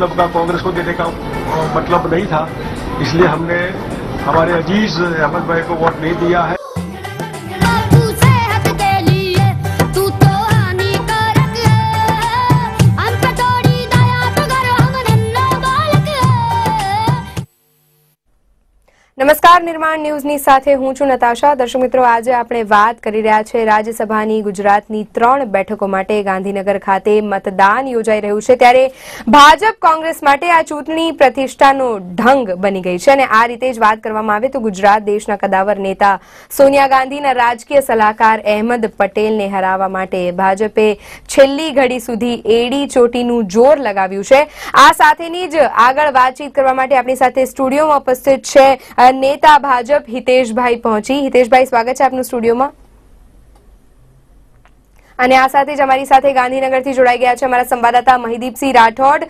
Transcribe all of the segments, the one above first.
मतलब का कांग्रेस को देने का मतलब नहीं था इसलिए हमने हमारे अजीज अहमद भाई को वोट नहीं दिया है નમસ્કાર નિર્માણ ન્યૂઝની સાથે હું છું નતાશા દર્શક મિત્રો આજે આપણે વાત કરી રહ્યા છે રાજ્યસભાની ગુજરાતની ત્રણ બેઠકો માટે ગાંધીનગર ખાતે મતદાન યોજાઈ રહ્યું છે ત્યારે ભાજપ કોંગ્રેસ માટે આ ચૂંટણી પ્રતિષ્ઠાનો ઢંગ બની ગઈ છે અને આ રીતે જ વાત કરવામાં આવે તો ગુજરાત દેશના કદાવર નેતા સોનિયા ગાંધીના રાજકીય સલાહકાર અહેમદ પટેલને હરાવવા માટે ભાજપે છેલ્લી ઘડી સુધી એડી ચોટીનું જોર લગાવ્યું છે આ સાથેની જ આગળ વાતચીત કરવા માટે આપણી સાથે સ્ટુડિયોમાં ઉપસ્થિત છે નેતા નેતા ભાજપ હિતેશભાઈ પહોંચી હિતેશભાઈ સ્વાગત છે આપનું સ્ટુડિયોમાં અને આ સાથે જ અમારી સાથે ગાંધીનગરથી જોડાઈ ગયા છે અમારા સંવાદદાતા મહીદીપસિંહ રાઠોડ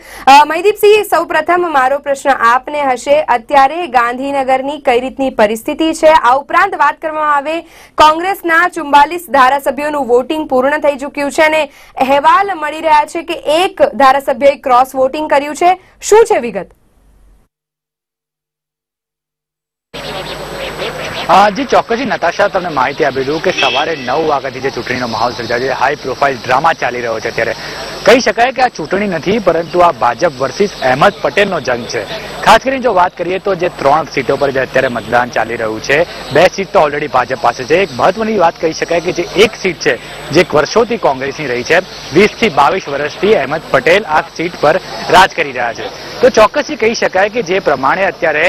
મહીદીપસિંહ સૌપ્રથમ મારો પ્રશ્ન આપને હશે અત્યારે ગાંધીનગરની કઈ રીતની પરિસ્થિતિ છે આ ઉપરાંત વાત કરવામાં આવે કોંગ્રેસના ચુમ્બાલીસ ધારાસભ્યોનું વોટિંગ પૂર્ણ થઈ ચુક્યું છે અને અહેવાલ મળી રહ્યા છે કે એક ધારાસભ્યએ ક્રોસ વોટિંગ કર્યું છે શું છે વિગત Thank you. જે ચોક્કસથી નતાશા તમને માહિતી આપી દઉં કે સવારે નવ વાગ્યાથી જે ચૂંટણીનો માહોલ સર્જાયો છે હાઈ પ્રોફાઇલ ડ્રામા ચાલી રહ્યો છે ત્યારે કહી શકાય કે આ ચૂંટણી નથી પરંતુ આ ભાજપ વર્સિસ અહેમદ પટેલનો જંગ છે ખાસ કરીને જો વાત કરીએ તો જે ત્રણ સીટો પર જે અત્યારે મતદાન ચાલી રહ્યું છે બે સીટ તો ઓલરેડી ભાજપ પાસે છે એક મહત્વની વાત કહી શકાય કે જે એક સીટ છે જે વર્ષોથી કોંગ્રેસની રહી છે વીસ થી બાવીસ વર્ષથી અહેમદ પટેલ આ સીટ પર રાજ કરી રહ્યા છે તો ચોક્કસી કહી શકાય કે જે પ્રમાણે અત્યારે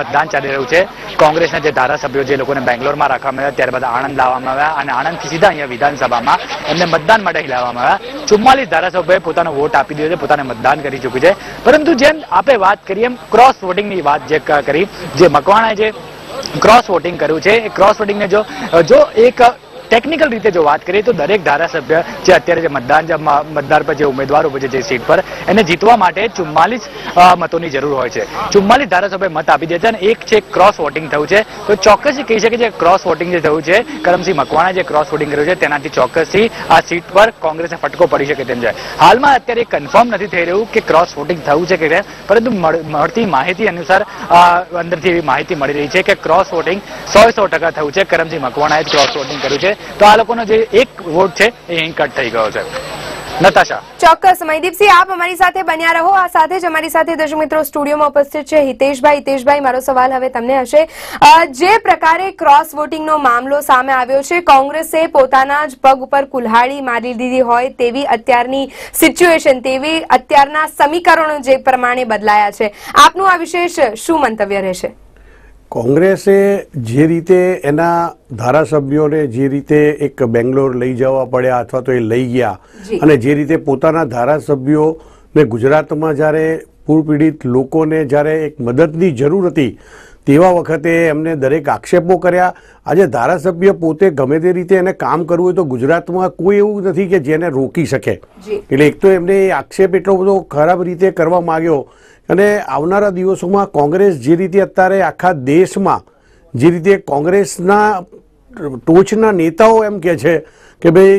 મતદાન ચાલી રહ્યું છે કોંગ્રેસના જે ધારાસભ્ય ધારાસભ્યો જે લોકોને બેંગ્લોરમાં રાખવામાં આવ્યા ત્યારબાદ આણંદ લાવવામાં આવ્યા અને આણંદથી સીધા અહીંયા વિધાનસભામાં એમને મતદાન માટે લાવવામાં આવ્યા ચુમ્માલીસ ધારાસભ્યોએ પોતાનો વોટ આપી દીધો છે પોતાને મતદાન કરી ચૂક્યું છે પરંતુ જેમ આપણે વાત કરીએ એમ ક્રોસ વોટિંગની વાત જે કરી જે મકવાણાએ જે ક્રોસ વોટિંગ કર્યું છે એ ક્રોસ વોટિંગને જો જો એક ટેકનિકલ રીતે જો વાત કરીએ તો દરેક ધારાસભ્ય જે અત્યારે જે મતદાન જે મતદાર પર જે ઉમેદવાર ઉભો છે જે સીટ પર એને જીતવા માટે ચુમ્માલીસ મતોની જરૂર હોય છે ચુમ્માલીસ ધારાસભ્ય મત આપી દે છે અને એક છે ક્રોસ વોટિંગ થયું છે તો ચોક્કસથી કહી શકે છે ક્રોસ વોટિંગ જે થયું છે કરમસિંહ મકવાણા જે ક્રોસ વોટિંગ કર્યું છે તેનાથી ચોક્કસથી આ સીટ પર કોંગ્રેસને ફટકો પડી શકે તેમ છે હાલમાં અત્યારે કન્ફર્મ નથી થઈ રહ્યું કે ક્રોસ વોટિંગ થયું છે કે પરંતુ મળતી માહિતી અનુસાર અંદરથી એવી માહિતી મળી રહી છે કે ક્રોસ વોટિંગ સો સો ટકા થયું છે કરમસિંહ મકવાણાએ ક્રોસ વોટિંગ કર્યું છે તો આ લોકોનો જે એક વોટ છે એ અહીં કટ થઈ ગયો છે ચોક્કસ મહીદીપસિંહ આપ અમારી સાથે બન્યા રહો આ સાથે જ અમારી સાથે દર્શક મિત્રો સ્ટુડિયોમાં ઉપસ્થિત છે હિતેશભાઈ હિતેશભાઈ મારો સવાલ હવે તમને હશે જે પ્રકારે ક્રોસ વોટિંગનો મામલો સામે આવ્યો છે કોંગ્રેસે પોતાના જ પગ ઉપર કુલ્હાડી મારી દીધી હોય તેવી અત્યારની સિચ્યુએશન તેવી અત્યારના સમીકરણો જે પ્રમાણે બદલાયા છે આપનું આ વિશેષ શું મંતવ્ય રહેશે કોંગ્રેસે જે રીતે એના ધારાસભ્યોને જે રીતે એક બેંગ્લોર લઈ જવા પડ્યા અથવા તો એ લઈ ગયા અને જે રીતે પોતાના ધારાસભ્યોને ગુજરાતમાં જ્યારે પૂર પીડિત લોકોને જ્યારે એક મદદની જરૂર હતી તેવા વખતે એમને દરેક આક્ષેપો કર્યા આજે ધારાસભ્ય પોતે ગમે તે રીતે એને કામ કરવું હોય તો ગુજરાતમાં કોઈ એવું નથી કે જેને રોકી શકે એટલે એક તો એમને આક્ષેપ એટલો બધો ખરાબ રીતે કરવા માંગ્યો અને આવનારા દિવસોમાં કોંગ્રેસ જે રીતે અત્યારે આખા દેશમાં જે રીતે કોંગ્રેસના ટોચના નેતાઓ એમ કે છે કે ભાઈ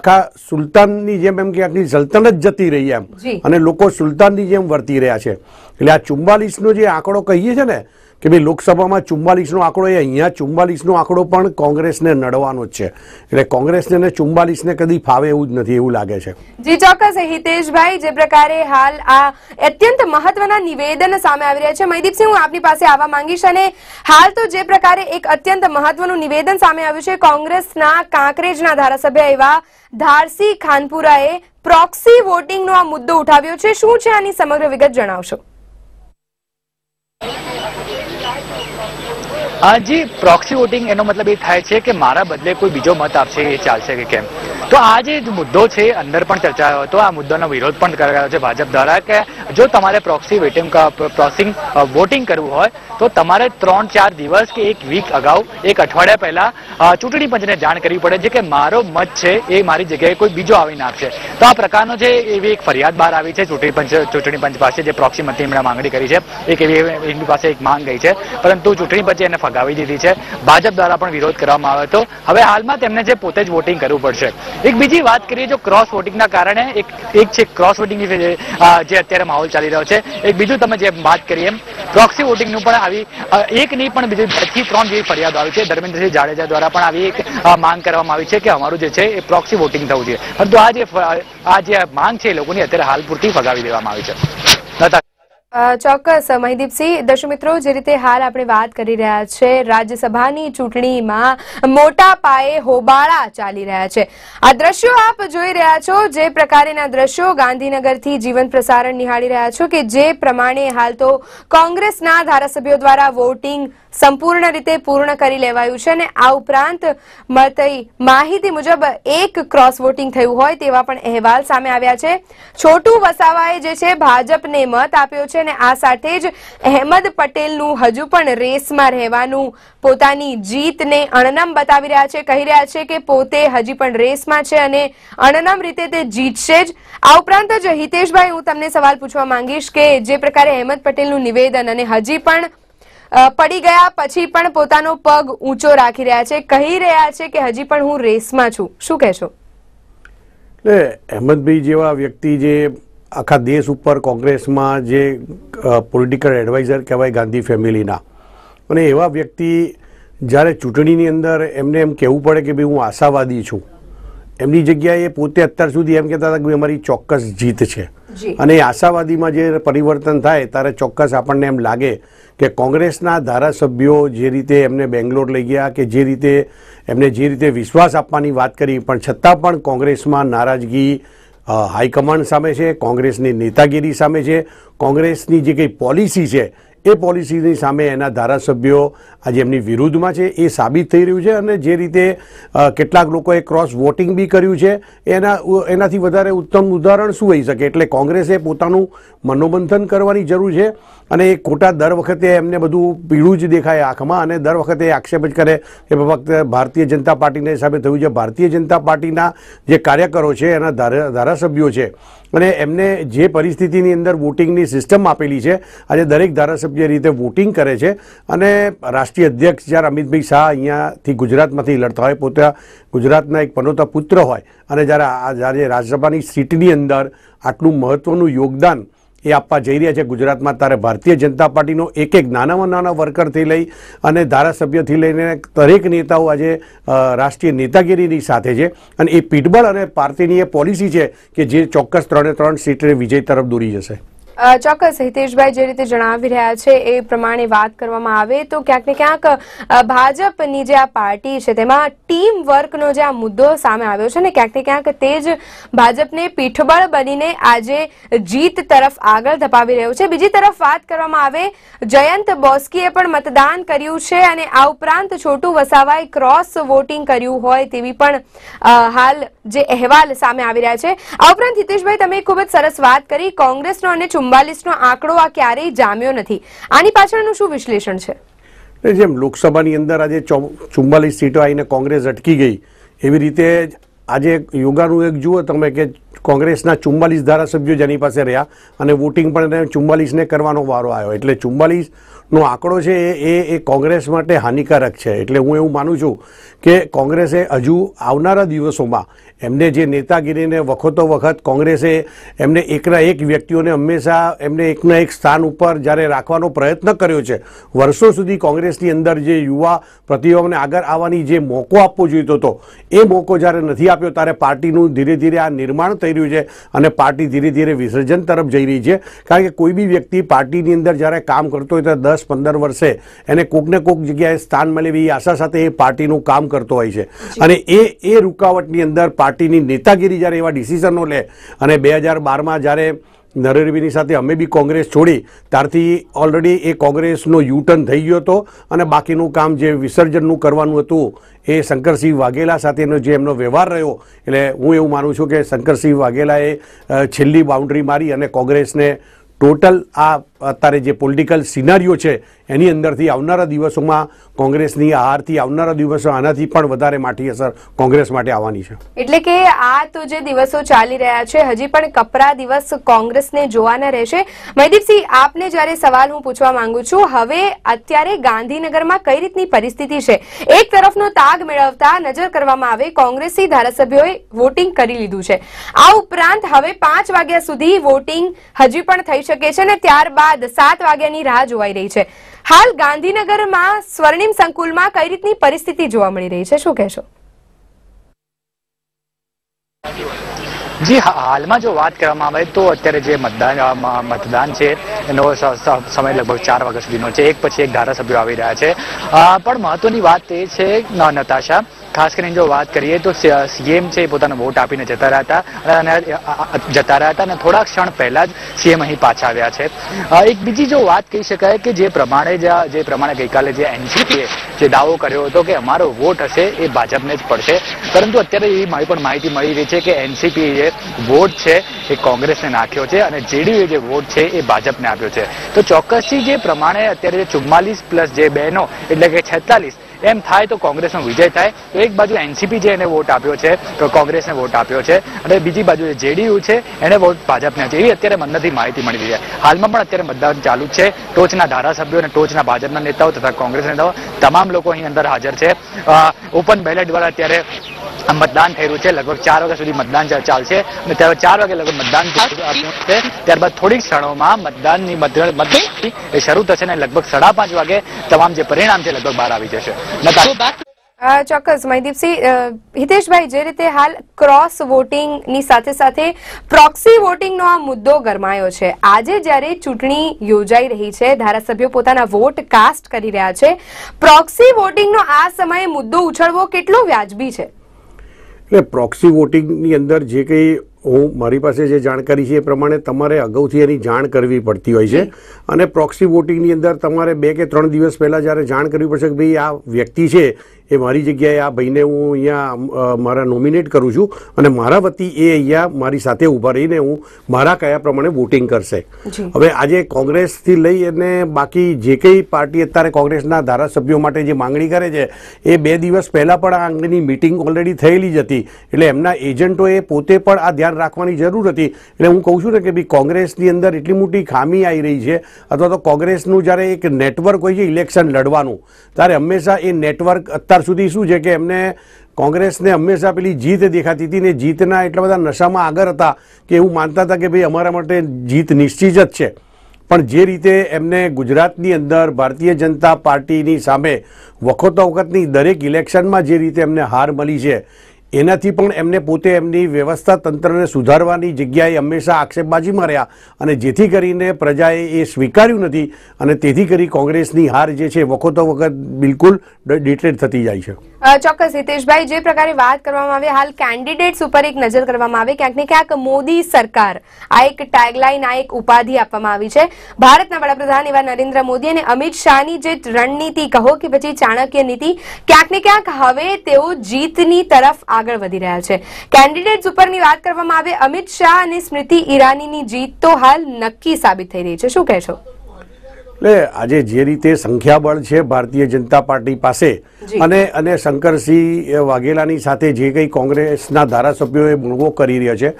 આખા સુલતાનની જેમ એમ કે આખી સલ્તનત જતી રહી એમ અને લોકો સુલતાનની જેમ વર્તી રહ્યા છે એટલે આ ચુમ્બાલીસનો જે આંકડો કહીએ છે ને કે ભાઈ લોકસભામાં ચુમ્માલીસનો આંકડો એ અહીંયા ચુમ્માલીસનો આંકડો પણ કોંગ્રેસને નડવાનો જ છે એટલે કોંગ્રેસને અને ચુમ્માલીસને કદી ફાવે એવું જ નથી એવું લાગે છે જી ચોક્કસ હિતેશભાઈ જે પ્રકારે હાલ આ અત્યંત મહત્વના નિવેદન સામે આવી રહ્યા છે મહીદીપસિંહ હું આપની પાસે આવવા માંગીશ અને હાલ તો જે પ્રકારે એક અત્યંત મહત્વનું નિવેદન સામે આવ્યું છે કોંગ્રેસના કાંકરેજના ધારાસભ્ય એવા ધારસી ખાનપુરાએ પ્રોક્સી વોટિંગનો આ મુદ્દો ઉઠાવ્યો છે શું છે આની સમગ્ર વિગત જણાવશો જી પ્રોક્સી વોટિંગ એનો મતલબ એ થાય છે કે મારા બદલે કોઈ બીજો મત આપશે એ ચાલશે કે કેમ તો આ જે મુદ્દો છે અંદર પણ ચર્ચાયો હતો આ મુદ્દાનો વિરોધ પણ કરાયો છે ભાજપ દ્વારા કે જો તમારે પ્રોક્સી વેટિંગ પ્રોસિંગ વોટિંગ કરવું હોય તો તમારે ત્રણ ચાર દિવસ કે એક વીક અગાઉ એક અઠવાડિયા પહેલા ચૂંટણી પંચને જાણ કરવી પડે છે કે મારો મત છે એ મારી જગ્યાએ કોઈ બીજો આવીને આપશે તો આ પ્રકારનો જે એવી એક ફરિયાદ બહાર આવી છે ચૂંટણી પંચ ચૂંટણી પંચ પાસે જે પ્રોક્સી મતની એમણે માંગણી કરી છે એક એવી એમની પાસે એક માંગ ગઈ છે પરંતુ ચૂંટણી પંચે એને ફગાવી દીધી છે ભાજપ દ્વારા પણ વિરોધ કરવામાં આવ્યો હતો હવે હાલમાં તેમને જે પોતે જ વોટિંગ કરવું પડશે એક બીજી વાત કરીએ જો ક્રોસ વોટિંગના કારણે એક એક છે ક્રોસ વોટિંગની જે અત્યારે માહોલ ચાલી રહ્યો છે એક બીજું તમે જે વાત કરીએ પ્રોક્સી વોટિંગનું પણ આવી એક નહીં પણ બીજી બેથી ત્રણ જેવી ફરિયાદ આવી છે ધર્મેન્દ્રસિંહ જાડેજા દ્વારા પણ આવી એક માંગ કરવામાં આવી છે કે અમારું જે છે એ પ્રોક્સી વોટિંગ થવું જોઈએ પરંતુ આ જે આ જે માંગ છે એ લોકોની અત્યારે હાલ પૂરતી ફગાવી દેવામાં આવી છે ચોક્કસ મહીદીપસિંહ દર્શક જે રીતે હાલ આપણે વાત કરી રહ્યા છે રાજ્યસભાની ચૂંટણીમાં મોટા પાયે હોબાળા ચાલી રહ્યા છે આ દ્રશ્યો આપ જોઈ રહ્યા છો જે પ્રકારેના દ્રશ્યો ગાંધીનગરથી જીવન પ્રસારણ નિહાળી રહ્યા છો કે જે પ્રમાણે હાલ તો કોંગ્રેસના ધારાસભ્યો દ્વારા વોટિંગ સંપૂર્ણ રીતે પૂર્ણ કરી લેવાયું છે અને આ ઉપરાંત મળતી માહિતી મુજબ એક ક્રોસ વોટિંગ થયું હોય તેવા પણ અહેવાલ સામે આવ્યા છે છોટુ વસાવાએ જે છે ભાજપને મત આપ્યો છે છે અને આ સાથે જ અહેમદ પટેલનું હજુ પણ રેસમાં રહેવાનું પોતાની જીતને અણનમ બતાવી રહ્યા છે કહી રહ્યા છે કે પોતે હજી પણ રેસમાં છે અને અણનમ રીતે તે જીતશે જ આ ઉપરાંત જ હિતેશભાઈ હું તમને સવાલ પૂછવા માંગીશ કે જે પ્રકારે અહેમદ પટેલનું નિવેદન અને હજી પણ પડી ગયા પછી પણ પોતાનો પગ ઊંચો રાખી રહ્યા છે કહી રહ્યા છે કે હજી પણ હું રેસમાં છું શું કહેશો એટલે અહેમદભાઈ જેવા વ્યક્તિ જે આખા દેશ ઉપર કોંગ્રેસમાં જે પોલિટિકલ એડવાઇઝર કહેવાય ગાંધી ફેમિલીના અને એવા વ્યક્તિ જ્યારે ચૂંટણીની અંદર એમને એમ કહેવું પડે કે ભાઈ હું આશાવાદી છું એમની જગ્યાએ પોતે અત્યાર સુધી એમ કહેતા હતા કે અમારી ચોક્કસ જીત છે અને આશાવાદીમાં જે પરિવર્તન થાય ત્યારે ચોક્કસ આપણને એમ લાગે કે કોંગ્રેસના ધારાસભ્યો જે રીતે એમને બેંગ્લોર લઈ ગયા કે જે રીતે એમને જે રીતે વિશ્વાસ આપવાની વાત કરી પણ છતાં પણ કોંગ્રેસમાં નારાજગી હાઈકમાન્ડ સામે છે કોંગ્રેસની નેતાગીરી સામે છે કોંગ્રેસની જે કંઈ પોલિસી છે એ પોલિસીની સામે એના ધારાસભ્યો આજે એમની વિરુદ્ધમાં છે એ સાબિત થઈ રહ્યું છે અને જે રીતે કેટલાક લોકોએ ક્રોસ વોટિંગ બી કર્યું છે એના એનાથી વધારે ઉત્તમ ઉદાહરણ શું હોઈ શકે એટલે કોંગ્રેસે પોતાનું મનોમંથન કરવાની જરૂર છે અને એ ખોટા દર વખતે એમને બધું પીળું જ દેખાય આંખમાં અને દર વખતે આક્ષેપ જ કરે કે ફક્ત ભારતીય જનતા પાર્ટીના હિસાબે થયું છે ભારતીય જનતા પાર્ટીના જે કાર્યકરો છે એના ધારાસભ્યો છે અને એમને જે પરિસ્થિતિની અંદર વોટિંગની સિસ્ટમ આપેલી છે આજે દરેક ધારાસભ્ય રીતે વોટિંગ કરે છે અને રાષ્ટ્રીય અધ્યક્ષ જ્યારે અમિતભાઈ શાહ અહીંયાથી ગુજરાતમાંથી લડતા હોય પોતે ગુજરાતના એક પનોતા પુત્ર હોય અને જ્યારે આ જ્યારે રાજ્યસભાની સીટની અંદર આટલું મહત્ત્વનું યોગદાન એ આપવા જઈ રહ્યા છે ગુજરાતમાં તારે ભારતીય જનતા પાર્ટીનો એક એક નાનામાં નાના વર્કરથી લઈ અને ધારાસભ્યથી લઈને દરેક નેતાઓ આજે રાષ્ટ્રીય નેતાગીરીની સાથે છે અને એ પીઠબળ અને પાર્ટીની એ પોલિસી છે કે જે ચોક્કસ ત્રણે ત્રણ સીટને વિજય તરફ દોરી જશે ચોક્કસ હિતેશભાઈ જે રીતે જણાવી રહ્યા છે એ પ્રમાણે વાત કરવામાં આવે તો ક્યાંક ને ક્યાંક ભાજપની જે આ પાર્ટી છે તેમાં ટીમ વર્કનો જે આ મુદ્દો સામે આવ્યો છે ને ક્યાંક ને ક્યાંક તે જ ભાજપને પીઠબળ બનીને આજે જીત તરફ આગળ ધપાવી રહ્યું છે બીજી તરફ વાત કરવામાં આવે જયંત બોસ્કીએ પણ મતદાન કર્યું છે અને આ ઉપરાંત છોટું વસાવાએ ક્રોસ વોટિંગ કર્યું હોય તેવી પણ હાલ જે અહેવાલ સામે આવી રહ્યા છે આ ઉપરાંત હિતેશભાઈ તમે ખૂબ જ સરસ વાત કરી કોંગ્રેસનો અને ચુમ્બાલીસનો આંકડો આ ક્યારેય જામ્યો નથી આની પાછળનું શું વિશ્લેષણ છે જેમ લોકસભાની અંદર આજે ચુમ્બાલીસ સીટો આવીને કોંગ્રેસ અટકી ગઈ એવી રીતે આજે યોગાનું એક જુઓ તમે કે કોંગ્રેસના ચુમ્માલીસ ધારાસભ્યો જેની પાસે રહ્યા અને વોટિંગ પણ ચુમ્માલીસને કરવાનો વારો આવ્યો એટલે ચુમ્માલીસનો આંકડો છે એ એ કોંગ્રેસ માટે હાનિકારક છે એટલે હું એવું માનું છું કે કોંગ્રેસે હજુ આવનારા દિવસોમાં એમને જે નેતાગીરીને વખતો વખત કોંગ્રેસે એમને એકના એક વ્યક્તિઓને હંમેશા એમને એકના એક સ્થાન ઉપર જ્યારે રાખવાનો પ્રયત્ન કર્યો છે વર્ષો સુધી કોંગ્રેસની અંદર જે યુવા પ્રતિભાઓને આગળ આવવાની જે મોકો આપવો જોઈતો હતો એ મોકો જ્યારે નથી આપ્યો ત્યારે પાર્ટીનું ધીરે ધીરે આ નિર્માણ થઈ રહ્યું છે અને પાર્ટી ધીરે ધીરે વિસર્જન તરફ જઈ રહી છે કારણ કે કોઈ બી વ્યક્તિ પાર્ટીની અંદર જ્યારે કામ કરતો હોય ત્યારે દસ પંદર વર્ષે એને કોકને કોક જગ્યાએ સ્થાન મળે એવી આશા સાથે એ પાર્ટીનું કામ કરતો હોય છે અને એ એ રૂકાવટની અંદર પાર્ટીની નેતાગીરી જ્યારે એવા ડિસિઝનો લે અને બે હજાર બારમાં જ્યારે નરેન્દ્રભાઈની સાથે અમે બી કોંગ્રેસ છોડી ત્યારથી ઓલરેડી એ કોંગ્રેસનો યુટર્ન થઈ ગયો હતો અને બાકીનું કામ જે વિસર્જનનું કરવાનું હતું એ શંકરસિંહ વાઘેલા સાથેનો જે એમનો વ્યવહાર રહ્યો એટલે હું એવું માનું છું કે શંકરસિંહ વાઘેલાએ છેલ્લી બાઉન્ડ્રી મારી અને કોંગ્રેસને ટોટલ આ અત્યારે જે પોલિટિકલ સિનારીઓ છે એની અંદરથી આવનારા દિવસોમાં કોંગ્રેસની હારથી આવનારા દિવસો આનાથી પણ વધારે માઠી અસર કોંગ્રેસ માટે આવવાની છે એટલે કે આ તો જે દિવસો ચાલી રહ્યા છે હજી પણ કપરા દિવસ કોંગ્રેસને જોવાના રહેશે મહીદીપસિંહ આપને જ્યારે સવાલ હું પૂછવા માંગુ છું હવે અત્યારે ગાંધીનગરમાં કઈ રીતની પરિસ્થિતિ છે એક તરફનો તાગ મેળવતા નજર કરવામાં આવે કોંગ્રેસી ધારાસભ્યોએ વોટિંગ કરી લીધું છે આ ઉપરાંત હવે પાંચ વાગ્યા સુધી વોટિંગ હજી પણ થઈ શકે છે અને ત્યારબાદ બાદ સાત વાગ્યાની રાહ જોવાઈ રહી છે હાલ ગાંધીનગરમાં સ્વર્ણિમ સંકુલમાં કઈ રીતની પરિસ્થિતિ જોવા મળી રહી છે શું કહેશો જી હાલમાં જો વાત કરવામાં આવે તો અત્યારે જે મતદાન મતદાન છે એનો સમય લગભગ ચાર વાગ્યા સુધીનો છે એક પછી એક ધારાસભ્યો આવી રહ્યા છે પણ મહત્વની વાત એ છે નતાશા ખાસ કરીને જો વાત કરીએ તો સીએમ છે એ પોતાનો વોટ આપીને જતા રહ્યા હતા અને જતા રહ્યા હતા અને થોડા ક્ષણ પહેલા જ સીએમ અહીં પાછા આવ્યા છે એક બીજી જો વાત કહી શકાય કે જે પ્રમાણે જે પ્રમાણે ગઈકાલે જે એનસીપીએ જે દાવો કર્યો હતો કે અમારો વોટ હશે એ ભાજપને જ પડશે પરંતુ અત્યારે એ પણ માહિતી મળી રહી છે કે એનસીપીએ વોટ છે એ કોંગ્રેસને નાખ્યો છે અને જેડીયુએ જે વોટ છે એ ભાજપને આપ્યો છે તો ચોક્કસથી જે પ્રમાણે અત્યારે જે ચુમ્માલીસ પ્લસ જે બહેનો એટલે કે છેતાલીસ એમ થાય તો કોંગ્રેસનો વિજય થાય તો એક બાજુ એનસીપી જે એને વોટ આપ્યો છે તો કોંગ્રેસને વોટ આપ્યો છે અને બીજી બાજુ જેડીયુ છે એને વોટ ભાજપને છે એવી અત્યારે મનથી માહિતી મળી રહી છે હાલમાં પણ અત્યારે મતદાન ચાલુ છે ટોચના ધારાસભ્યો અને ટોચના ભાજપના નેતાઓ તથા કોંગ્રેસ નેતાઓ તમામ લોકો અહીં અંદર હાજર છે ઓપન બેલેટ દ્વારા અત્યારે મતદાન થઈ છે લગભગ ચાર વાગ્યા સુધી મતદાન ચાલશે અને ત્યારબાદ ચાર વાગે લગભગ મતદાન પહોંચશે ત્યારબાદ થોડીક ક્ષણોમાં મતદાનની મતદાન એ શરૂ થશે અને લગભગ સાડા પાંચ વાગે તમામ જે પરિણામ છે લગભગ બહાર આવી જશે ચોક્કસ મહીદીપસિંહ હિતેશભાઈ જે રીતે હાલ ક્રોસ વોટિંગની સાથે સાથે પ્રોક્સી વોટિંગનો આ મુદ્દો ગરમાયો છે આજે જ્યારે ચૂંટણી યોજાઈ રહી છે ધારાસભ્યો પોતાના વોટ કાસ્ટ કરી રહ્યા છે પ્રોક્સી વોટિંગનો આ સમયે મુદ્દો ઉછળવો કેટલો વ્યાજબી છે એટલે પ્રોક્સી વોટિંગની અંદર જે કંઈ હું મારી પાસે જે જાણકારી છે એ પ્રમાણે તમારે અગાઉથી એની જાણ કરવી પડતી હોય છે અને પ્રોક્સી વોટિંગની અંદર તમારે બે કે ત્રણ દિવસ પહેલાં જ્યારે જાણ કરવી પડશે કે ભાઈ આ વ્યક્તિ છે એ મારી જગ્યાએ આ ભાઈને હું અહીંયા મારા નોમિનેટ કરું છું અને મારા વતી એ અહીંયા મારી સાથે ઊભા રહીને હું મારા કયા પ્રમાણે વોટિંગ કરશે હવે આજે કોંગ્રેસથી લઈ અને બાકી જે કંઈ પાર્ટી અત્યારે કોંગ્રેસના ધારાસભ્યો માટે જે માંગણી કરે છે એ બે દિવસ પહેલાં પણ આ અંગેની મિટિંગ ઓલરેડી થયેલી જ હતી એટલે એમના એજન્ટોએ પોતે પણ આ ધ્યાન રાખવાની જરૂર હતી એટલે હું કહું છું ને કે ભાઈ કોંગ્રેસની અંદર એટલી મોટી ખામી આવી રહી છે અથવા તો કોંગ્રેસનું જ્યારે એક નેટવર્ક હોય છે ઇલેક્શન લડવાનું ત્યારે હંમેશા એ નેટવર્ક અત્યારે અત્યાર સુધી શું છે કે એમને કોંગ્રેસને હંમેશા પેલી જીત દેખાતી હતી ને જીતના એટલા બધા નશામાં આગળ હતા કે એવું માનતા હતા કે ભાઈ અમારા માટે જીત નિશ્ચિત જ છે પણ જે રીતે એમને ગુજરાતની અંદર ભારતીય જનતા પાર્ટીની સામે વખતો વખતની દરેક ઇલેક્શનમાં જે રીતે એમને હાર મળી છે એનાથી પણ એમને પોતે એમની વ્યવસ્થા તંત્રને સુધારવાની જગ્યાએ હંમેશા આક્ષેપબાજીમાં રહ્યા અને જેથી કરીને પ્રજાએ એ સ્વીકાર્યું નથી અને તેથી કરી કોંગ્રેસની હાર જે છે વખતો વખત બિલકુલ ડિટેડ થતી જાય છે ચોક્કસ હિતેશભાઈ જે પ્રકારે વાત કરવામાં આવે હાલ કેન્ડિડેટ્સ ઉપર એક નજર કરવામાં આવે ક્યાંક ને ક્યાંક મોદી સરકાર આ એક ટેગલાઇન આ એક ઉપાધિ આપવામાં આવી છે ભારતના વડાપ્રધાન એવા નરેન્દ્ર મોદી અને અમિત શાહની જે રણનીતિ કહો કે પછી ચાણક્ય નીતિ ક્યાંક ને ક્યાંક હવે તેઓ જીતની તરફ આગળ વધી રહ્યા છે કેન્ડિડેટ્સ ઉપરની વાત કરવામાં આવે અમિત શાહ અને સ્મૃતિ ઈરાનીની જીત તો હાલ નક્કી સાબિત થઈ રહી છે શું કહેશો એટલે આજે જે રીતે સંખ્યાબળ છે ભારતીય જનતા પાર્ટી પાસે અને અને શંકરસિંહ વાઘેલાની સાથે જે કંઈ કોંગ્રેસના ધારાસભ્યોએ ગુણવો કરી રહ્યા છે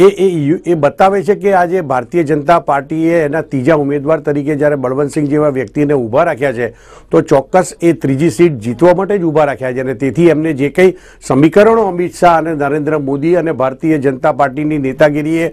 એ એ એ બતાવે છે કે આજે ભારતીય જનતા પાર્ટીએ એના ત્રીજા ઉમેદવાર તરીકે જ્યારે બળવંતસિંહ જેવા વ્યક્તિને ઊભા રાખ્યા છે તો ચોક્કસ એ ત્રીજી સીટ જીતવા માટે જ ઊભા રાખ્યા છે અને તેથી એમને જે કંઈ સમીકરણો અમિત શાહ અને નરેન્દ્ર મોદી અને ભારતીય જનતા પાર્ટીની નેતાગીરીએ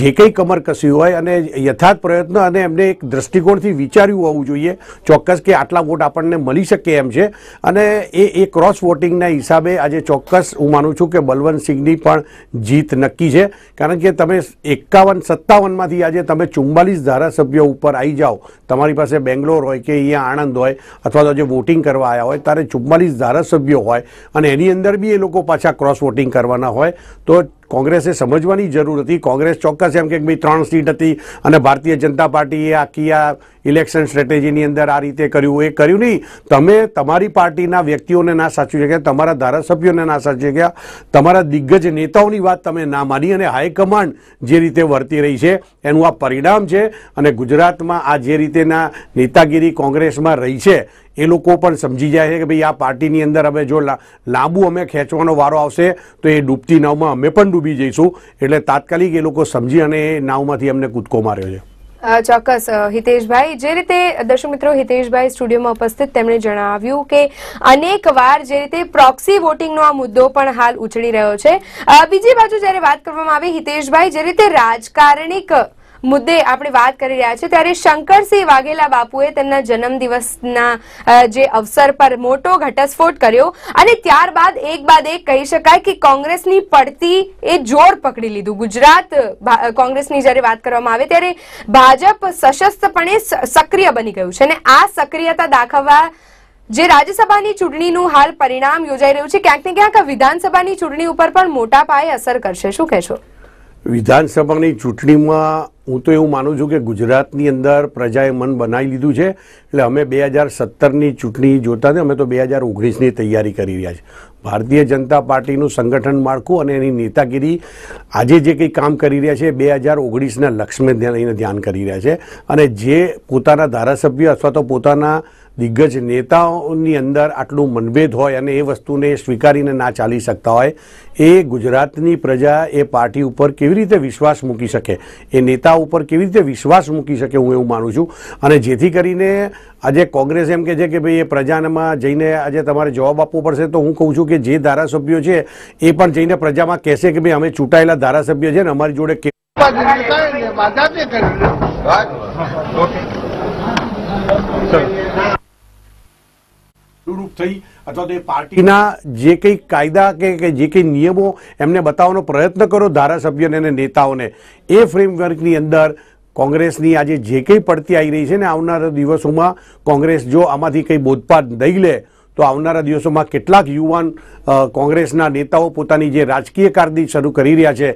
જે કંઈ કમર કસી હોય અને યથાર્થ પ્રયત્ન અને એમને એક દ્રષ્ટિકોણથી વિચાર્યું હોવું જોઈએ ચોક્કસ કે આટલા વોટ આપણને મળી શકે એમ છે અને એ એ ક્રોસ વોટિંગના હિસાબે આજે ચોક્કસ હું માનું છું કે બલવંતસિંહની પણ જીત નક્કી છે કારણ કે તમે એકાવન સત્તાવનમાંથી આજે તમે ચુમ્બાલીસ ધારાસભ્યો ઉપર આવી જાઓ તમારી પાસે બેંગ્લોર હોય કે અહીંયા આણંદ હોય અથવા તો જે વોટિંગ કરવા આવ્યા હોય ત્યારે ચુમ્બાલીસ ધારાસભ્યો હોય અને એની અંદર બી એ લોકો પાછા ક્રોસ વોટિંગ કરવાના હોય તો કોંગ્રેસે સમજવાની જરૂર હતી કોંગ્રેસ ચોક્કસ એમ કે ભાઈ ત્રણ સીટ હતી અને ભારતીય જનતા પાર્ટીએ આખી આ ઇલેક્શન સ્ટ્રેટેજીની અંદર આ રીતે કર્યું એ કર્યું નહીં તમે તમારી પાર્ટીના વ્યક્તિઓને ના સાચવી શક્યા તમારા ધારાસભ્યોને ના સાચવી શક્યા તમારા દિગ્ગજ નેતાઓની વાત તમે ના માની અને હાઈકમાન્ડ જે રીતે વર્તી રહી છે એનું આ પરિણામ છે અને ગુજરાતમાં આ જે રીતેના નેતાગીરી કોંગ્રેસમાં રહી છે એ લોકો પણ સમજી જાય છે કે ભાઈ આ પાર્ટીની અંદર હવે જો લાંબુ અમે ખેંચવાનો વારો આવશે તો એ ડૂબતી નાવમાં અમે પણ ડૂબી જઈશું એટલે તાત્કાલિક એ લોકો સમજી અને એ નાવમાંથી અમને કૂદકો માર્યો છે ચોક્કસ હિતેશભાઈ જે રીતે દર્શક મિત્રો હિતેશભાઈ સ્ટુડિયોમાં ઉપસ્થિત તેમણે જણાવ્યું કે અનેક વાર જે રીતે પ્રોક્સી વોટિંગનો આ મુદ્દો પણ હાલ ઉછળી રહ્યો છે બીજી બાજુ જ્યારે વાત કરવામાં આવી હિતેશભાઈ જે રીતે રાજકારણિક મુદ્દે આપણે વાત કરી રહ્યા છે ત્યારે શંકરસિંહ વાઘેલા બાપુએ તેમના જન્મદિવસના જે અવસર પર મોટો ઘટસ્ફોટ કર્યો અને ત્યારબાદ એક બાદ એક કહી શકાય કે કોંગ્રેસની પડતી એ જોર પકડી લીધું ગુજરાત કોંગ્રેસની જ્યારે વાત કરવામાં આવે ત્યારે ભાજપ સશસ્ત્રપણે સક્રિય બની ગયું છે અને આ સક્રિયતા દાખવવા જે રાજ્યસભાની ચૂંટણીનું હાલ પરિણામ યોજાઈ રહ્યું છે ક્યાંક ને ક્યાંક વિધાનસભાની ચૂંટણી ઉપર પણ મોટા પાયે અસર કરશે શું કહેશો વિધાનસભાની ચૂંટણીમાં હું તો એવું માનું છું કે ગુજરાતની અંદર પ્રજાએ મન બનાવી લીધું છે એટલે અમે બે હજાર સત્તરની ચૂંટણી જોતા ને અમે તો બે હજાર ઓગણીસની તૈયારી કરી રહ્યા છીએ ભારતીય જનતા પાર્ટીનું સંગઠન માળખું અને એની નેતાગીરી આજે જે કંઈ કામ કરી રહ્યા છે બે હજાર ઓગણીસના લક્ષ્યને લઈને ધ્યાન કરી રહ્યા છે અને જે પોતાના ધારાસભ્ય અથવા તો પોતાના દિગ્ગજ નેતાઓની અંદર આટલું મનભેદ હોય અને એ વસ્તુને સ્વીકારીને ના ચાલી શકતા હોય એ ગુજરાતની પ્રજા એ પાર્ટી ઉપર કેવી રીતે વિશ્વાસ મૂકી શકે એ નેતા ઉપર કેવી રીતે વિશ્વાસ મૂકી શકે હું એવું માનું છું અને જેથી કરીને આજે કોંગ્રેસ એમ કે છે કે ભાઈ એ પ્રજામાં જઈને આજે તમારે જવાબ આપવો પડશે તો હું કહું છું કે જે ધારાસભ્યો છે એ પણ જઈને પ્રજામાં કહેશે કે ભાઈ અમે ચૂંટાયેલા ધારાસભ્ય છે ને અમારી જોડે કે રૂપ થઈ અથવા તો પાર્ટીના જે કંઈ કાયદા કે જે કંઈ નિયમો એમને બતાવવાનો પ્રયત્ન કરો ધારાસભ્યને અને નેતાઓને એ ફ્રેમવર્કની અંદર કોંગ્રેસની આજે જે કંઈ પડતી આવી રહી છે ને આવનારા દિવસોમાં કોંગ્રેસ જો આમાંથી કંઈ બોધપાત દઈ લે તો આવનારા દિવસોમાં કેટલાક યુવાન કોંગ્રેસના નેતાઓ પોતાની જે રાજકીય કારકિર્દી શરૂ કરી રહ્યા છે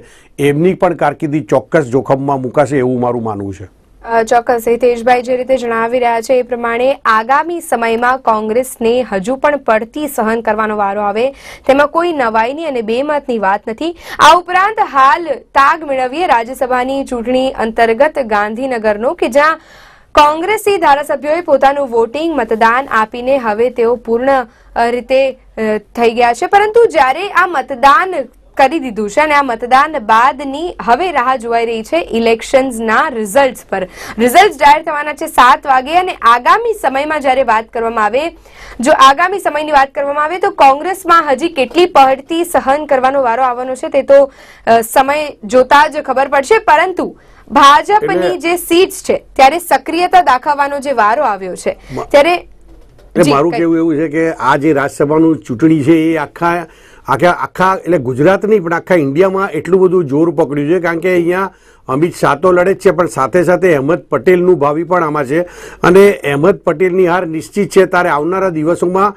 એમની પણ કારકિર્દી ચોક્કસ જોખમમાં મૂકાશે એવું મારું માનવું છે ચોક્કસ હિતેશભાઈ જે રીતે જણાવી રહ્યા છે એ પ્રમાણે આગામી સમયમાં કોંગ્રેસને હજુ પણ પડતી સહન કરવાનો વારો આવે તેમાં કોઈ નવાઈની અને બેમતની વાત નથી આ ઉપરાંત હાલ તાગ મેળવીએ રાજ્યસભાની ચૂંટણી અંતર્ગત ગાંધીનગરનો કે જ્યાં કોંગ્રેસી ધારાસભ્યોએ પોતાનું વોટિંગ મતદાન આપીને હવે તેઓ પૂર્ણ રીતે થઈ ગયા છે પરંતુ જ્યારે આ મતદાન કરી દીધું છે અને આ મતદાન બાદની હવે રાહ જોવાઈ રહી છે ઇલેક્શન્સના રિઝલ્ટ પર રિઝલ્ટ જાહેર થવાના છે સાત વાગે અને આગામી સમયમાં જ્યારે વાત કરવામાં આવે જો આગામી સમયની વાત કરવામાં આવે તો કોંગ્રેસમાં હજી કેટલી પડતી સહન કરવાનો વારો આવવાનો છે તે તો સમય જોતા જ ખબર પડશે પરંતુ ભાજપની જે સીટ છે ત્યારે સક્રિયતા દાખવવાનો જે વારો આવ્યો છે ત્યારે મારું કેવું એવું છે કે આ જે રાજ્યસભાનું ચૂંટણી છે એ આખા આખા આખા એટલે ગુજરાત નહીં પણ આખા ઇન્ડિયામાં એટલું બધું જોર પકડ્યું છે કારણ કે અહીંયા અમિત શાહ તો લડે જ છે પણ સાથે સાથે અહેમદ પટેલનું ભાવિ પણ આમાં છે અને અહેમદ પટેલની હાર નિશ્ચિત છે ત્યારે આવનારા દિવસોમાં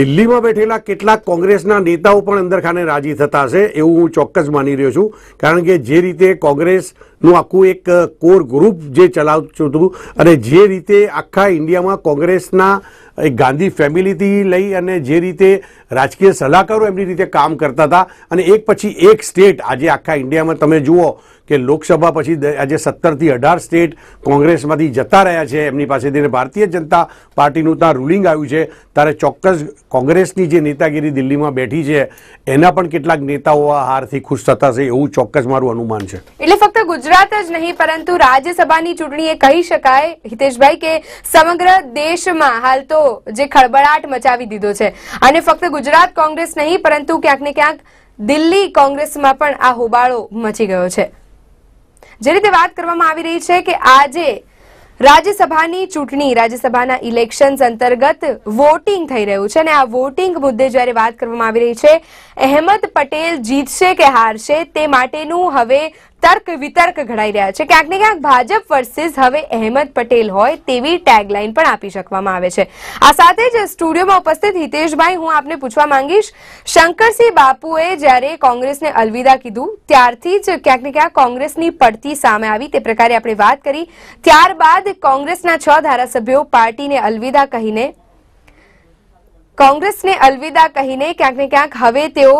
દિલ્હીમાં બેઠેલા કેટલાક કોંગ્રેસના નેતાઓ પણ અંદરખાને રાજી થતા હશે એવું હું ચોક્કસ માની રહ્યો છું કારણ કે જે રીતે કોંગ્રેસનું આખું એક કોર ગ્રુપ જે ચલાવતું હતું અને જે રીતે આખા ઇન્ડિયામાં કોંગ્રેસના એક ગાંધી ફેમિલીથી લઈ અને જે રીતે રાજકીય સલાહકારો એમની રીતે કામ કરતા હતા અને એક પછી એક સ્ટેટ આજે આખા ઇન્ડિયામાં તમે જુઓ કે લોકસભા પછી આજે સત્તરથી અઢાર સ્ટેટ કોંગ્રેસમાંથી જતા રહ્યા છે એમની પાસેથી ભારતીય જનતા પાર્ટીનું ત્યાં રૂલિંગ આવ્યું છે ત્યારે ચોક્કસ કોંગ્રેસની જે નેતાગીરી દિલ્હીમાં બેઠી છે એના પણ કેટલાક નેતાઓ આ હારથી ખુશ થતા છે એવું ચોક્કસ મારું અનુમાન છે એટલે ફક્ત ગુજરાત જ નહીં પરંતુ રાજ્યસભાની ચૂંટણી એ કહી શકાય હિતેશભાઈ કે સમગ્ર દેશમાં હાલ તો જે ખળબળાટ મચાવી દીધો છે અને ફક્ત ગુજરાત કોંગ્રેસ નહીં પરંતુ ક્યાંક ને ક્યાંક દિલ્હી કોંગ્રેસમાં પણ આ હોબાળો મચી ગયો છે જે રીતે વાત કરવામાં આવી રહી છે કે આજે રાજ્યસભાની ચૂંટણી રાજ્યસભાના ઇલેક્શન્સ અંતર્ગત વોટિંગ થઈ રહ્યું છે અને આ વોટિંગ મુદ્દે જ્યારે વાત કરવામાં આવી રહી છે અહેમદ પટેલ જીતશે કે હારશે તે માટેનું હવે તર્ક વિતર્ક ઘડાઈ રહ્યા છે ક્યાંક ને ક્યાંક ભાજપ વર્સિસ હવે અહેમદ પટેલ હોય તેવી ટેગલાઇન પણ આપી શકવામાં આવે છે આ સાથે જ સ્ટુડિયોમાં ઉપસ્થિત હિતેશભાઈ હું આપને પૂછવા માંગીશ શંકરસિંહ બાપુએ જ્યારે કોંગ્રેસને અલવિદા કીધું ત્યારથી જ ક્યાંક ને ક્યાંક કોંગ્રેસની પડતી સામે આવી તે પ્રકારે આપણે વાત કરી ત્યારબાદ કોંગ્રેસના છ ધારાસભ્યો પાર્ટીને અલવિદા કહીને કોંગ્રેસને અલવિદા કહીને ક્યાંક ને ક્યાંક હવે તેઓ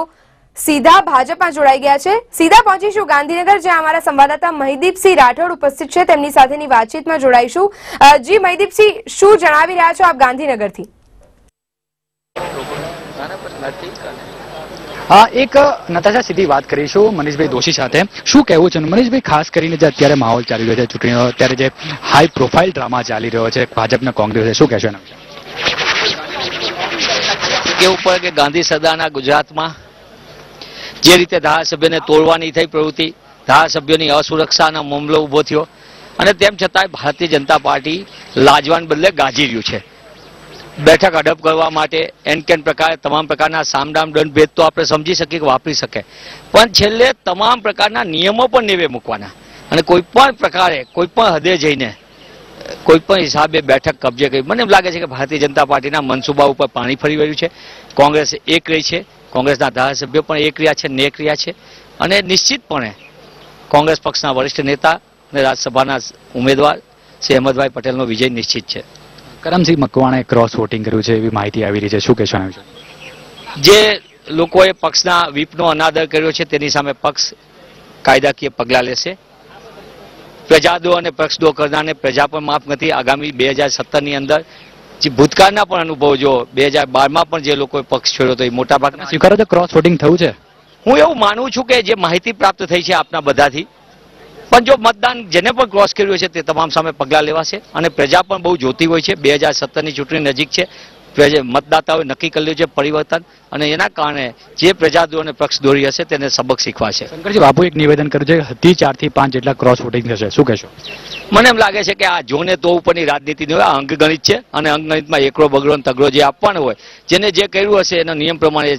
સીધા ભાજપમાં જોડાઈ ગયા છે સીધા પહોંચીશું ગાંધીનગર જ્યાં અમારા સંવાદદાતા મહીદીપસિંહ રાઠોડ ઉપસ્થિત છે તેમની સાથેની વાતચીતમાં જોડાઈશું જી મહીદીપસિંહ શું જણાવી રહ્યા છો આપ ગાંધીનગરથી હા એક નતાશા સીધી વાત કરીશું મનીષભાઈ દોશી સાથે શું કહેવું છે મનીષભાઈ ખાસ કરીને જે અત્યારે માહોલ ચાલી રહ્યો છે ચૂંટણીનો અત્યારે જે હાઈ પ્રોફાઇલ ડ્રામા ચાલી રહ્યો છે ભાજપના કોંગ્રેસે શું કહેશો કેવું પડે કે ગાંધી સદાના ગુજરાતમાં જે રીતે ધારાસભ્યને તોડવાની થઈ પ્રવૃત્તિ ધારાસભ્યોની અસુરક્ષાનો મામલો ઊભો થયો અને તેમ છતાંય ભારતીય જનતા પાર્ટી લાજવાન બદલે ગાજી રહ્યું છે બેઠક અડપ કરવા માટે એન કેન પ્રકાર તમામ પ્રકારના દંડ ભેદ તો આપણે સમજી શકીએ કે વાપરી શકે પણ છેલ્લે તમામ પ્રકારના નિયમો પણ નેવે મૂકવાના અને કોઈ પણ પ્રકારે કોઈ પણ હદે જઈને કોઈ પણ હિસાબે બેઠક કબજે કરી મને એમ લાગે છે કે ભારતીય જનતા પાર્ટીના મનસૂબા ઉપર પાણી ફરી રહ્યું છે કોંગ્રેસ એક રહી છે કોંગ્રેસના ધારાસભ્યો પણ એ ક્રિયા છે ને ક્રિયા છે અને નિશ્ચિતપણે કોંગ્રેસ પક્ષના વરિષ્ઠ નેતા અને રાજ્યસભાના ઉમેદવાર શ્રી અહેમદભાઈ પટેલનો વિજય નિશ્ચિત છે કરમસિંહ મકવાણાએ ક્રોસ વોટિંગ કર્યું છે એવી માહિતી આવી રહી છે શું કહેશો જે લોકોએ પક્ષના વીપનો અનાદર કર્યો છે તેની સામે પક્ષ કાયદાકીય પગલાં લેશે પ્રજાદો અને પક્ષ પક્ષદો કરનારને પ્રજા પણ માફ નથી આગામી બે હજાર સત્તરની અંદર ભૂતકાળના પણ અનુભવ જો બે હજાર બારમાં પણ જે લોકોએ પક્ષ છોડ્યો હતો એ ભાગના સ્વીકારો તો ક્રોસ વોટિંગ થયું છે હું એવું માનું છું કે જે માહિતી પ્રાપ્ત થઈ છે આપના બધાથી પણ જો મતદાન જેને પણ ક્રોસ કર્યું છે તે તમામ સામે પગલાં લેવાશે અને પ્રજા પણ બહુ જોતી હોય છે બે હજાર સત્તરની ચૂંટણી નજીક છે મતદાતાઓએ નક્કી કરેલું છે પરિવર્તન અને એના કારણે જે પ્રજાદો અને પક્ષ દોરી હશે તેને સબક શીખવાશે શંકરજી બાપુ એક નિવેદન કર્યું છે હતી ચારથી પાંચ જેટલા ક્રોસ વોટિંગ થશે શું કહેશો મને એમ લાગે છે કે આ જોને તો ઉપરની રાજનીતિ હોય અંગગણિત છે અને અંગગણિતમાં એકડો બગડો અને તગડો જે આપવાનો હોય જેને જે કર્યું હશે એનો નિયમ પ્રમાણે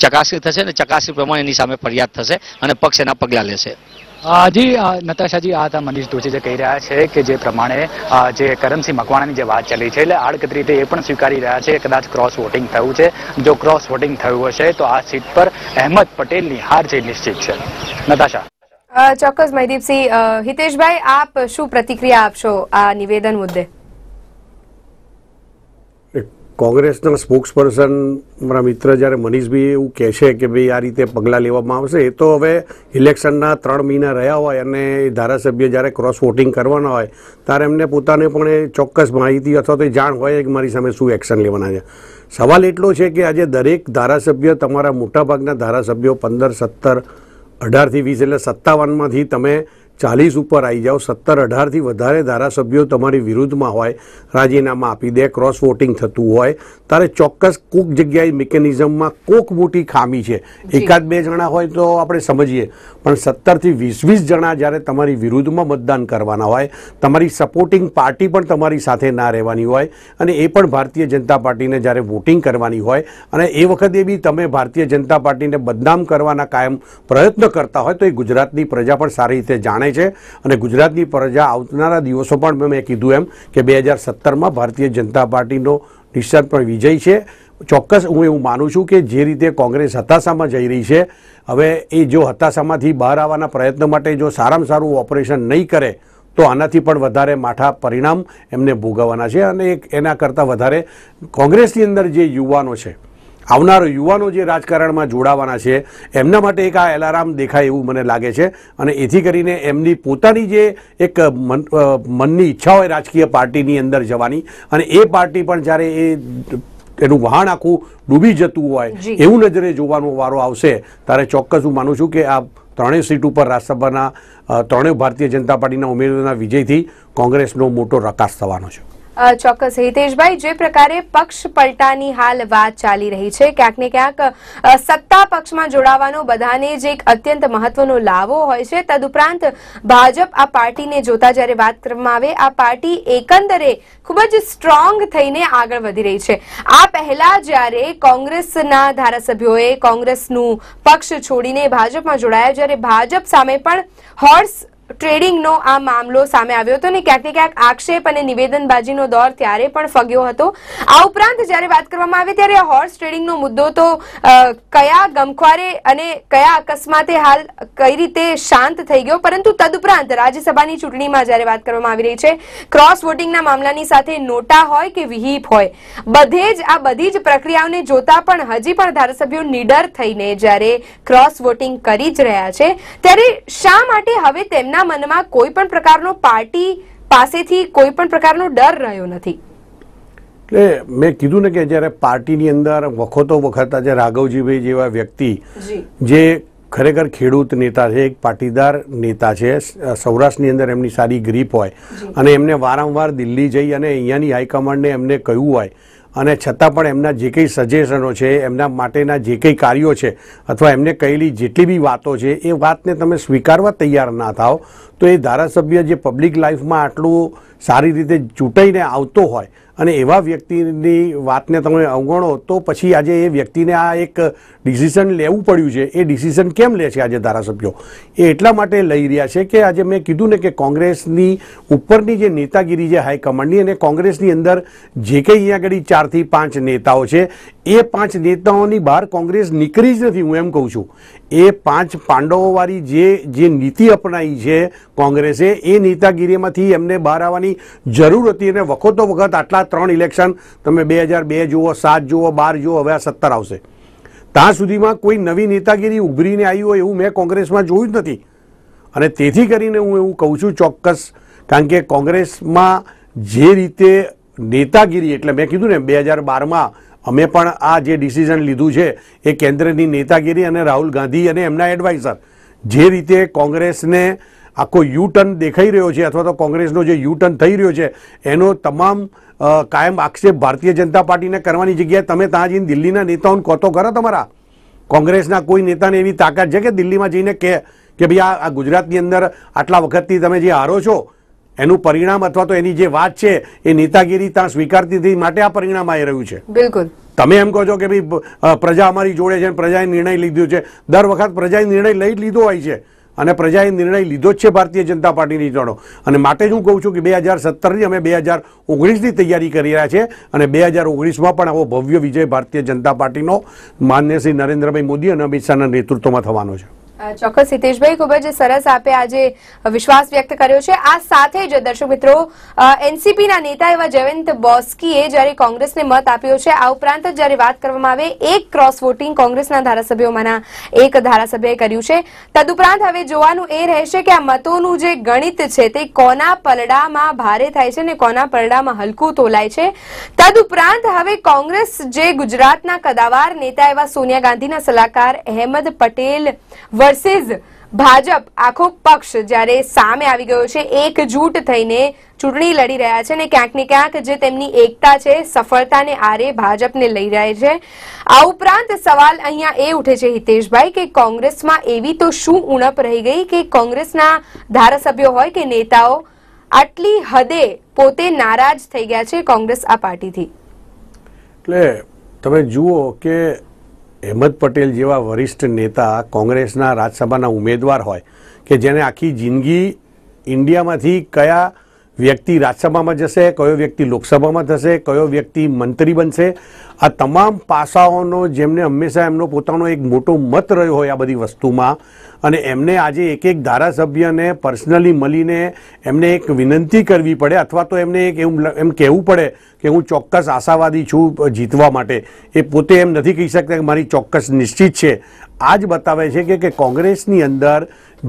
ચકાસણી થશે અને ચકાસણી પ્રમાણે એની સામે ફરિયાદ થશે અને પક્ષ એના પગલાં લેશે જી નતાશાજી આ હતા મનીષ દોશી જે કહી રહ્યા છે કે જે પ્રમાણે જે કરમસિંહ મકવાણાની જે વાત ચાલી છે એટલે આડકત રીતે એ પણ સ્વીકારી રહ્યા છે કદાચ ક્રોસ વોટિંગ થયું છે જો ક્રોસ વોટિંગ થયું હશે તો આ સીટ પર અહેમદ પટેલની હાર જે નિશ્ચિત છે નતાશા ચોક્કસ મહીદીપસિંહ હિતેશભાઈ આપ શું પ્રતિક્રિયા આપશો આ નિવેદન મુદ્દે કોંગ્રેસના સ્પોક્સપર્સન મારા મિત્ર જ્યારે મનીષભાઈ એવું કહે છે કે ભાઈ આ રીતે પગલાં લેવામાં આવશે એ તો હવે ઇલેક્શનના ત્રણ મહિના રહ્યા હોય અને ધારાસભ્ય જ્યારે ક્રોસ વોટિંગ કરવાના હોય ત્યારે એમને પોતાને પણ એ ચોક્કસ માહિતી અથવા તો જાણ હોય કે મારી સામે શું એક્શન લેવાના છે સવાલ એટલો છે કે આજે દરેક ધારાસભ્ય તમારા મોટાભાગના ધારાસભ્યો પંદર સત્તર અઢારથી વીસ એટલે સત્તાવનમાંથી તમે ચાલીસ ઉપર આવી જાઓ સત્તર અઢારથી વધારે ધારાસભ્યો તમારી વિરુદ્ધમાં હોય રાજીનામા આપી દે ક્રોસ વોટિંગ થતું હોય ત્યારે ચોક્કસ કોક જગ્યાએ મિકેનિઝમમાં કોક મોટી ખામી છે એકાદ બે જણા હોય તો આપણે સમજીએ પણ સત્તરથી વીસ વીસ જણા જ્યારે તમારી વિરુદ્ધમાં મતદાન કરવાના હોય તમારી સપોર્ટિંગ પાર્ટી પણ તમારી સાથે ના રહેવાની હોય અને એ પણ ભારતીય જનતા પાર્ટીને જ્યારે વોટિંગ કરવાની હોય અને એ વખતે બી તમે ભારતીય જનતા પાર્ટીને બદનામ કરવાના કાયમ પ્રયત્ન કરતા હોય તો એ ગુજરાતની પ્રજા પણ સારી રીતે જાણે જણાય છે અને ગુજરાતની પ્રજા આવનારા દિવસો પણ મેં કીધું એમ કે બે હજાર સત્તરમાં ભારતીય જનતા પાર્ટીનો નિશાન પણ વિજય છે ચોક્કસ હું એવું માનું છું કે જે રીતે કોંગ્રેસ હતાશામાં જઈ રહી છે હવે એ જો હતાશામાંથી બહાર આવવાના પ્રયત્ન માટે જો સારામાં સારું ઓપરેશન નહીં કરે તો આનાથી પણ વધારે માઠા પરિણામ એમને ભોગવવાના છે અને એક એના કરતાં વધારે કોંગ્રેસની અંદર જે યુવાનો છે આવનાર યુવાનો જે રાજકારણમાં જોડાવાના છે એમના માટે એક આ એલારામ દેખાય એવું મને લાગે છે અને એથી કરીને એમની પોતાની જે એક મનની ઈચ્છા હોય રાજકીય પાર્ટીની અંદર જવાની અને એ પાર્ટી પણ જ્યારે એ એનું વહાણ આખું ડૂબી જતું હોય એવું નજરે જોવાનો વારો આવશે ત્યારે ચોક્કસ હું માનું છું કે આ ત્રણેય સીટ ઉપર રાજ્યસભાના ત્રણેય ભારતીય જનતા પાર્ટીના ઉમેદવારના વિજયથી કોંગ્રેસનો મોટો રકાસ થવાનો છે ચોક્કસ હિતેશભાઈ જે પ્રકારે પક્ષ પલટાની હાલ વાત ચાલી રહી છે ક્યાંક ને ક્યાંક સત્તા પક્ષમાં જોડાવાનો બધાને જ એક અત્યંત મહત્વનો લાવો હોય છે તદુપરાંત ભાજપ આ પાર્ટીને જોતા જ્યારે વાત કરવામાં આવે આ પાર્ટી એકંદરે ખૂબ જ સ્ટ્રોંગ થઈને આગળ વધી રહી છે આ પહેલા જ્યારે કોંગ્રેસના ધારાસભ્યોએ કોંગ્રેસનું પક્ષ છોડીને ભાજપમાં જોડાયા જ્યારે ભાજપ સામે પણ હોર્સ ટ્રેડિંગનો આ મામલો સામે આવ્યો હતો અને ક્યાંક ને ક્યાંક આક્ષેપ અને નિવેદનબાજીનો દોર ત્યારે પણ ફગ્યો હતો આ ઉપરાંત જ્યારે વાત કરવામાં આવે ત્યારે હોર્સ ટ્રેડિંગનો મુદ્દો તો કયા ગમખ્વારે અને કયા અકસ્માતે હાલ કઈ રીતે શાંત થઈ ગયો પરંતુ તદુપરાંત રાજ્યસભાની ચૂંટણીમાં જ્યારે વાત કરવામાં આવી રહી છે ક્રોસ વોટિંગના મામલાની સાથે નોટા હોય કે વિહીપ હોય બધે જ આ બધી જ પ્રક્રિયાઓને જોતા પણ હજી પણ ધારાસભ્યો નિડર થઈને જ્યારે ક્રોસ વોટિંગ કરી જ રહ્યા છે ત્યારે શા માટે હવે તેમના તેમના મનમાં કોઈ પણ પ્રકારનો પાર્ટી પાસેથી કોઈ પણ પ્રકારનો ડર રહ્યો નથી એટલે મેં કીધું ને કે જ્યારે પાર્ટીની અંદર વખતો વખત આજે રાઘવજીભાઈ જેવા વ્યક્તિ જે ખરેખર ખેડૂત નેતા છે એક પાટીદાર નેતા છે સૌરાષ્ટ્રની અંદર એમની સારી ગ્રીપ હોય અને એમને વારંવાર દિલ્હી જઈ અને અહીંયાની હાઈકમાન્ડને એમને કહ્યું હોય અને છતાં પણ એમના જે કંઈ સજેશનો છે એમના માટેના જે કંઈ કાર્યો છે અથવા એમને કહેલી જેટલી બી વાતો છે એ વાતને તમે સ્વીકારવા તૈયાર ના થાવ તો એ ધારાસભ્ય જે પબ્લિક લાઈફમાં આટલું સારી રીતે ચૂંટાઈને આવતો હોય અને એવા વ્યક્તિની વાતને તમે અવગણો તો પછી આજે એ વ્યક્તિને આ એક ડિસિઝન લેવું પડ્યું છે એ ડિસિઝન કેમ લે છે આજે ધારાસભ્યો એ એટલા માટે લઈ રહ્યા છે કે આજે મેં કીધું ને કે કોંગ્રેસની ઉપરની જે નેતાગીરી છે હાઈકમાન્ડની અને કોંગ્રેસની અંદર જે કંઈ અહીંયા આગળ ચારથી પાંચ નેતાઓ છે એ પાંચ નેતાઓની બહાર કોંગ્રેસ નીકળી જ નથી હું એમ કહું છું એ પાંચ પાંડવોવાળી જે જે નીતિ અપનાવી છે કોંગ્રેસે એ નેતાગીરીમાંથી એમને બહાર આવવાની જરૂર હતી અને વખતો વખત આટલા ત્રણ ઇલેક્શન તમે બે હજાર બે જુઓ સાત જુઓ બાર જુઓ હવે આ સત્તર આવશે ત્યાં સુધીમાં કોઈ નવી નેતાગીરી ઉભરીને આવી હોય એવું મેં કોંગ્રેસમાં જોયું જ નથી અને તેથી કરીને હું એવું કહું છું ચોક્કસ કારણ કે કોંગ્રેસમાં જે રીતે નેતાગીરી એટલે મેં કીધું ને બે હજાર બારમાં અમે પણ આ જે ડિસિઝન લીધું છે એ કેન્દ્રની નેતાગીરી અને રાહુલ ગાંધી અને એમના એડવાઇઝર જે રીતે કોંગ્રેસને આખો યુ ટર્ન દેખાઈ રહ્યો છે અથવા તો કોંગ્રેસનો જે યુ ટર્ન થઈ રહ્યો છે એનો તમામ કાયમ આક્ષેપ ભારતીય જનતા પાર્ટીને કરવાની જગ્યાએ તમે ત્યાં જઈને દિલ્હીના નેતાઓને કોતો કરો તમારા કોંગ્રેસના કોઈ નેતાને એવી તાકાત છે કે દિલ્હીમાં જઈને કહે કે ભાઈ આ ગુજરાતની અંદર આટલા વખતથી તમે જે હારો છો એનું પરિણામ અથવા તો એની જે વાત છે એ નેતાગીરી ત્યાં સ્વીકારતી હતી માટે આ પરિણામ આવી રહ્યું છે બિલકુલ તમે એમ કહો છો કે ભાઈ પ્રજા અમારી જોડે છે પ્રજાએ નિર્ણય લીધો છે દર વખત પ્રજાએ નિર્ણય લઈ લીધો હોય છે અને પ્રજાએ નિર્ણય લીધો જ છે ભારતીય જનતા પાર્ટીની ચડો અને માટે જ હું કહું છું કે બે હજાર સત્તરની અમે બે હજાર ઓગણીસની તૈયારી કરી રહ્યા છીએ અને બે હજાર ઓગણીસમાં પણ આવો ભવ્ય વિજય ભારતીય જનતા પાર્ટીનો માન્ય શ્રી નરેન્દ્રભાઈ મોદી અને અમિત શાહના નેતૃત્વમાં થવાનો છે ચોક્કસ હિતેશભાઈ ખૂબ જ સરસ આપે આજે વિશ્વાસ વ્યક્ત કર્યો છે આ સાથે જ દર્શક મિત્રો એનસીપીના નેતા એવા જયવંત બોસ્કીએ જ્યારે કોંગ્રેસને મત આપ્યો છે આ ઉપરાંત જ્યારે વાત કરવામાં આવે એક ક્રોસ વોટિંગ કોંગ્રેસના ધારાસભ્યોમાંના એક ધારાસભ્યએ કર્યું છે તદુપરાંત હવે જોવાનું એ રહેશે કે આ મતોનું જે ગણિત છે તે કોના પલડામાં ભારે થાય છે અને કોના પલડામાં હલકું તોલાય છે તદુપરાંત હવે કોંગ્રેસ જે ગુજરાતના કદાવાર નેતા એવા સોનિયા ગાંધીના સલાહકાર અહેમદ પટેલ વર્સેસ ભાજપ આખો પક્ષ જ્યારે સામે આવી ગયો છે એકજૂટ થઈને ચૂંટણી લડી રહ્યા છે ને ક્યાંક ને ક્યાંક જે તેમની એકતા છે સફળતાને આરે ભાજપને લઈ રહ્યા છે આ ઉપરાંત સવાલ અહીંયા એ ઉઠે છે હિતેશભાઈ કે કોંગ્રેસમાં એવી તો શું ઉણપ રહી ગઈ કે કોંગ્રેસના ધારાસભ્યો હોય કે નેતાઓ આટલી હદે પોતે નારાજ થઈ ગયા છે કોંગ્રેસ આ પાર્ટીથી એટલે તમે જુઓ કે અહેમદ પટેલ જેવા વરિષ્ઠ નેતા કોંગ્રેસના રાજ્યસભાના ઉમેદવાર હોય કે જેને આખી જિંદગી ઇન્ડિયામાંથી કયા વ્યક્તિ રાજ્યસભામાં જશે કયો વ્યક્તિ લોકસભામાં થશે કયો વ્યક્તિ મંત્રી બનશે આ તમામ પાસાઓનો જેમને હંમેશા એમનો પોતાનો એક મોટો મત રહ્યો હોય આ બધી વસ્તુમાં અને એમને આજે એક એક ધારાસભ્યને પર્સનલી મળીને એમને એક વિનંતી કરવી પડે અથવા તો એમને એક એવું એમ કહેવું પડે કે હું ચોક્કસ આશાવાદી છું જીતવા માટે એ પોતે એમ નથી કહી શકતા કે મારી ચોક્કસ નિશ્ચિત છે આ જ બતાવે છે કે કોંગ્રેસની અંદર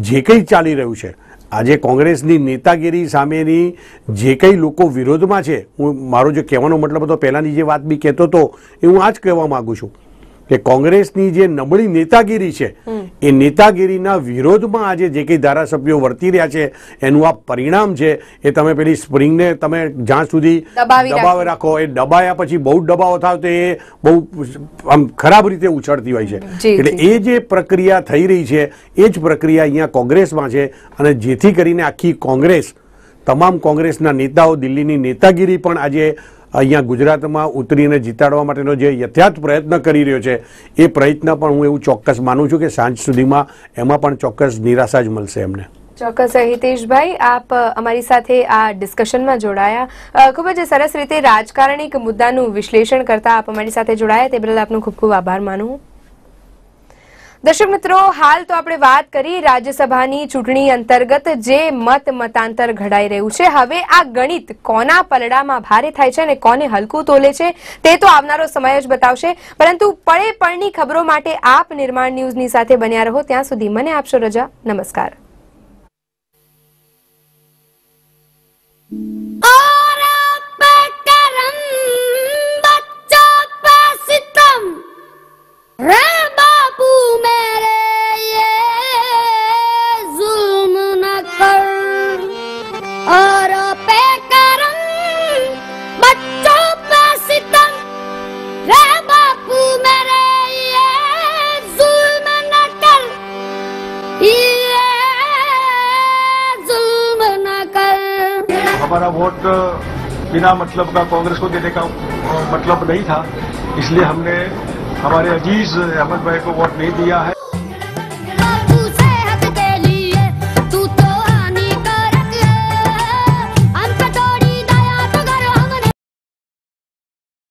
જે કંઈ ચાલી રહ્યું છે આજે કોંગ્રેસની નેતાગીરી સામેની જે કંઈ લોકો વિરોધમાં છે હું મારો જે કહેવાનો મતલબ હતો પહેલાંની જે વાત બી કહેતો હતો એ હું આ જ કહેવા માગું છું કે કોંગ્રેસની જે નબળી નેતાગીરી છે એ નેતાગીરીના વિરોધમાં આજે જે કંઈ ધારાસભ્યો વર્તી રહ્યા છે એનું આ પરિણામ છે એ તમે પેલી સ્પ્રિંગને તમે જ્યાં સુધી દબાવી રાખો એ દબાયા પછી બહુ દબાવો થાય તો એ બહુ આમ ખરાબ રીતે ઉછળતી હોય છે એટલે એ જે પ્રક્રિયા થઈ રહી છે એ જ પ્રક્રિયા અહીંયા કોંગ્રેસમાં છે અને જેથી કરીને આખી કોંગ્રેસ તમામ કોંગ્રેસના નેતાઓ દિલ્હીની નેતાગીરી પણ આજે અહીંયા ગુજરાતમાં ઉતરીને જીતાડવા માટેનો જે યથાર્થ પ્રયત્ન કરી રહ્યો છે એ પ્રયત્ન પણ હું એવું ચોક્કસ માનું છું કે સાંજ સુધીમાં એમાં પણ ચોક્કસ નિરાશા જ મળશે એમને ચોક્કસ હિતેશભાઈ આપ અમારી સાથે આ ડિસ્કશનમાં જોડાયા ખૂબ જ સરસ રીતે રાજકારણિક મુદ્દાનું વિશ્લેષણ કરતા આપ અમારી સાથે જોડાયા તે બદલ આપનો ખૂબ ખૂબ આભાર માનું દર્શક મિત્રો હાલ તો આપણે વાત કરી રાજ્યસભાની ચૂંટણી અંતર્ગત જે મત મતાંતર ઘડાઈ રહ્યું છે હવે આ ગણિત કોના પલડામાં ભારે થાય છે અને કોને હલકું તોલે છે તે તો આવનારો સમય જ બતાવશે પરંતુ પળે પળની ખબરો માટે આપ નિર્માણ ન્યૂઝની સાથે બન્યા રહો ત્યાં સુધી મને આપશો રજા નમસ્કાર वोट बिना मतलब का कांग्रेस को देने का मतलब नहीं था इसलिए हमने हमारे अजीज अहमद भाई को वोट नहीं दिया है